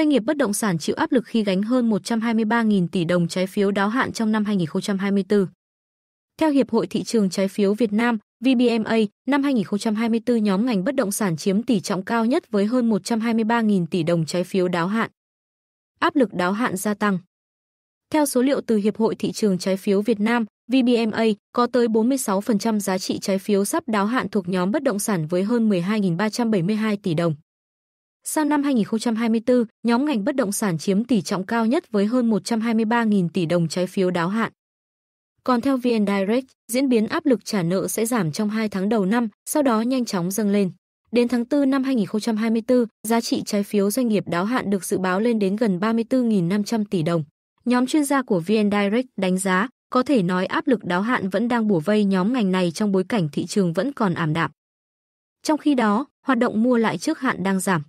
Doanh nghiệp bất động sản chịu áp lực khi gánh hơn 123.000 tỷ đồng trái phiếu đáo hạn trong năm 2024. Theo Hiệp hội thị trường trái phiếu Việt Nam, VBMA, năm 2024 nhóm ngành bất động sản chiếm tỷ trọng cao nhất với hơn 123.000 tỷ đồng trái phiếu đáo hạn. Áp lực đáo hạn gia tăng. Theo số liệu từ Hiệp hội thị trường trái phiếu Việt Nam, VBMA, có tới 46% giá trị trái phiếu sắp đáo hạn thuộc nhóm bất động sản với hơn 12.372 tỷ đồng. Sau năm 2024, nhóm ngành bất động sản chiếm tỷ trọng cao nhất với hơn 123.000 tỷ đồng trái phiếu đáo hạn. Còn theo VN Direct, diễn biến áp lực trả nợ sẽ giảm trong 2 tháng đầu năm, sau đó nhanh chóng dâng lên. Đến tháng 4 năm 2024, giá trị trái phiếu doanh nghiệp đáo hạn được dự báo lên đến gần 34.500 tỷ đồng. Nhóm chuyên gia của VN Direct đánh giá, có thể nói áp lực đáo hạn vẫn đang bủa vây nhóm ngành này trong bối cảnh thị trường vẫn còn ảm đạm. Trong khi đó, hoạt động mua lại trước hạn đang giảm.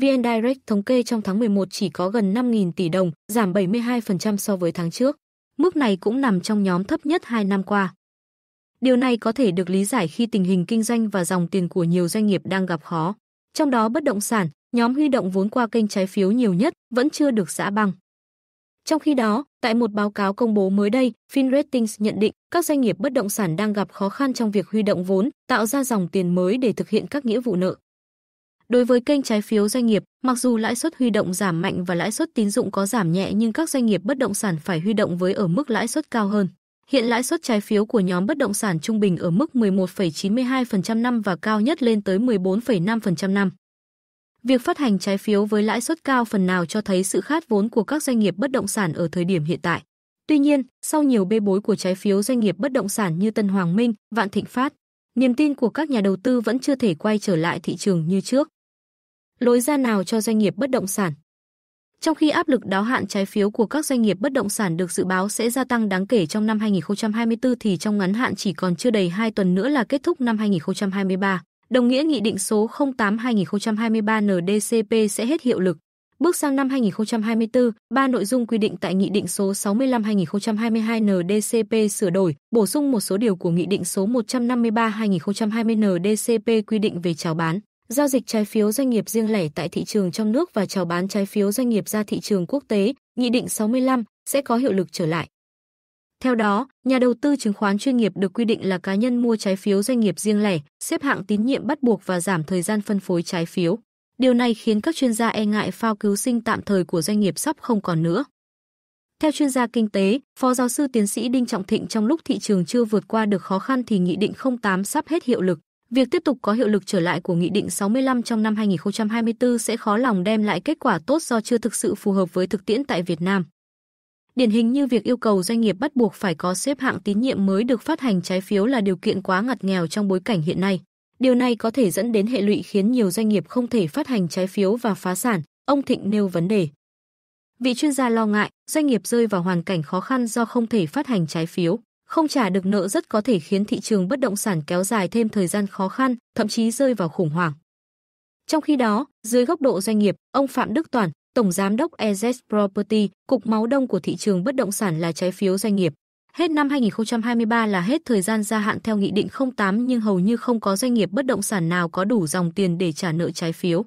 VN Direct thống kê trong tháng 11 chỉ có gần 5.000 tỷ đồng, giảm 72% so với tháng trước. Mức này cũng nằm trong nhóm thấp nhất 2 năm qua. Điều này có thể được lý giải khi tình hình kinh doanh và dòng tiền của nhiều doanh nghiệp đang gặp khó. Trong đó bất động sản, nhóm huy động vốn qua kênh trái phiếu nhiều nhất vẫn chưa được giã băng. Trong khi đó, tại một báo cáo công bố mới đây, FinRatings nhận định các doanh nghiệp bất động sản đang gặp khó khăn trong việc huy động vốn, tạo ra dòng tiền mới để thực hiện các nghĩa vụ nợ. Đối với kênh trái phiếu doanh nghiệp, mặc dù lãi suất huy động giảm mạnh và lãi suất tín dụng có giảm nhẹ nhưng các doanh nghiệp bất động sản phải huy động với ở mức lãi suất cao hơn. Hiện lãi suất trái phiếu của nhóm bất động sản trung bình ở mức 11,92% năm và cao nhất lên tới 14,5% năm. Việc phát hành trái phiếu với lãi suất cao phần nào cho thấy sự khát vốn của các doanh nghiệp bất động sản ở thời điểm hiện tại. Tuy nhiên, sau nhiều bê bối của trái phiếu doanh nghiệp bất động sản như Tân Hoàng Minh, Vạn Thịnh Phát, niềm tin của các nhà đầu tư vẫn chưa thể quay trở lại thị trường như trước lối ra nào cho doanh nghiệp bất động sản. Trong khi áp lực đáo hạn trái phiếu của các doanh nghiệp bất động sản được dự báo sẽ gia tăng đáng kể trong năm 2024 thì trong ngắn hạn chỉ còn chưa đầy 2 tuần nữa là kết thúc năm 2023, đồng nghĩa nghị định số 08-2023 NDCP sẽ hết hiệu lực. Bước sang năm 2024, ba nội dung quy định tại Nghị định số 65-2022 NDCP sửa đổi, bổ sung một số điều của Nghị định số 153-2020 NDCP quy định về chào bán giao dịch trái phiếu doanh nghiệp riêng lẻ tại thị trường trong nước và chào bán trái phiếu doanh nghiệp ra thị trường quốc tế, Nghị định 65 sẽ có hiệu lực trở lại. Theo đó, nhà đầu tư chứng khoán chuyên nghiệp được quy định là cá nhân mua trái phiếu doanh nghiệp riêng lẻ, xếp hạng tín nhiệm bắt buộc và giảm thời gian phân phối trái phiếu. Điều này khiến các chuyên gia e ngại phao cứu sinh tạm thời của doanh nghiệp sắp không còn nữa. Theo chuyên gia kinh tế, Phó giáo sư tiến sĩ Đinh Trọng Thịnh trong lúc thị trường chưa vượt qua được khó khăn thì Nghị định 08 sắp hết hiệu lực, Việc tiếp tục có hiệu lực trở lại của Nghị định 65 trong năm 2024 sẽ khó lòng đem lại kết quả tốt do chưa thực sự phù hợp với thực tiễn tại Việt Nam. Điển hình như việc yêu cầu doanh nghiệp bắt buộc phải có xếp hạng tín nhiệm mới được phát hành trái phiếu là điều kiện quá ngặt nghèo trong bối cảnh hiện nay. Điều này có thể dẫn đến hệ lụy khiến nhiều doanh nghiệp không thể phát hành trái phiếu và phá sản, ông Thịnh nêu vấn đề. Vị chuyên gia lo ngại, doanh nghiệp rơi vào hoàn cảnh khó khăn do không thể phát hành trái phiếu. Không trả được nợ rất có thể khiến thị trường bất động sản kéo dài thêm thời gian khó khăn, thậm chí rơi vào khủng hoảng. Trong khi đó, dưới góc độ doanh nghiệp, ông Phạm Đức Toàn, Tổng Giám đốc EZ Property, cục máu đông của thị trường bất động sản là trái phiếu doanh nghiệp. Hết năm 2023 là hết thời gian gia hạn theo Nghị định 08 nhưng hầu như không có doanh nghiệp bất động sản nào có đủ dòng tiền để trả nợ trái phiếu.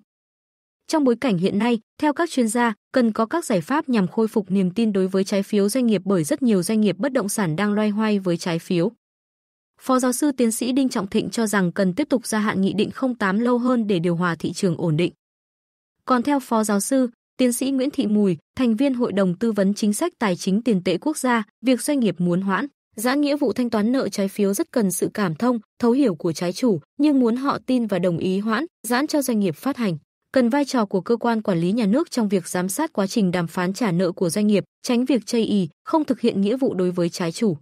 Trong bối cảnh hiện nay, theo các chuyên gia, cần có các giải pháp nhằm khôi phục niềm tin đối với trái phiếu doanh nghiệp bởi rất nhiều doanh nghiệp bất động sản đang loay hoay với trái phiếu. Phó giáo sư tiến sĩ Đinh Trọng Thịnh cho rằng cần tiếp tục gia hạn nghị định 08 lâu hơn để điều hòa thị trường ổn định. Còn theo phó giáo sư, tiến sĩ Nguyễn Thị Mùi, thành viên Hội đồng tư vấn chính sách tài chính tiền tệ quốc gia, việc doanh nghiệp muốn hoãn, giãn nghĩa vụ thanh toán nợ trái phiếu rất cần sự cảm thông, thấu hiểu của trái chủ, nhưng muốn họ tin và đồng ý hoãn, giãn cho doanh nghiệp phát hành cần vai trò của cơ quan quản lý nhà nước trong việc giám sát quá trình đàm phán trả nợ của doanh nghiệp, tránh việc chây ý, không thực hiện nghĩa vụ đối với trái chủ.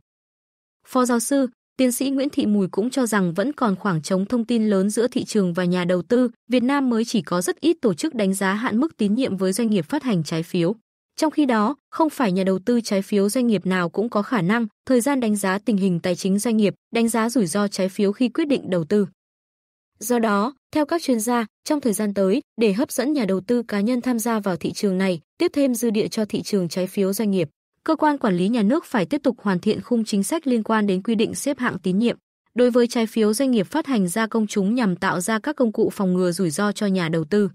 Phó giáo sư, tiến sĩ Nguyễn Thị Mùi cũng cho rằng vẫn còn khoảng trống thông tin lớn giữa thị trường và nhà đầu tư, Việt Nam mới chỉ có rất ít tổ chức đánh giá hạn mức tín nhiệm với doanh nghiệp phát hành trái phiếu. Trong khi đó, không phải nhà đầu tư trái phiếu doanh nghiệp nào cũng có khả năng thời gian đánh giá tình hình tài chính doanh nghiệp, đánh giá rủi ro trái phiếu khi quyết định đầu tư. Do đó, theo các chuyên gia, trong thời gian tới, để hấp dẫn nhà đầu tư cá nhân tham gia vào thị trường này, tiếp thêm dư địa cho thị trường trái phiếu doanh nghiệp, cơ quan quản lý nhà nước phải tiếp tục hoàn thiện khung chính sách liên quan đến quy định xếp hạng tín nhiệm đối với trái phiếu doanh nghiệp phát hành ra công chúng nhằm tạo ra các công cụ phòng ngừa rủi ro cho nhà đầu tư.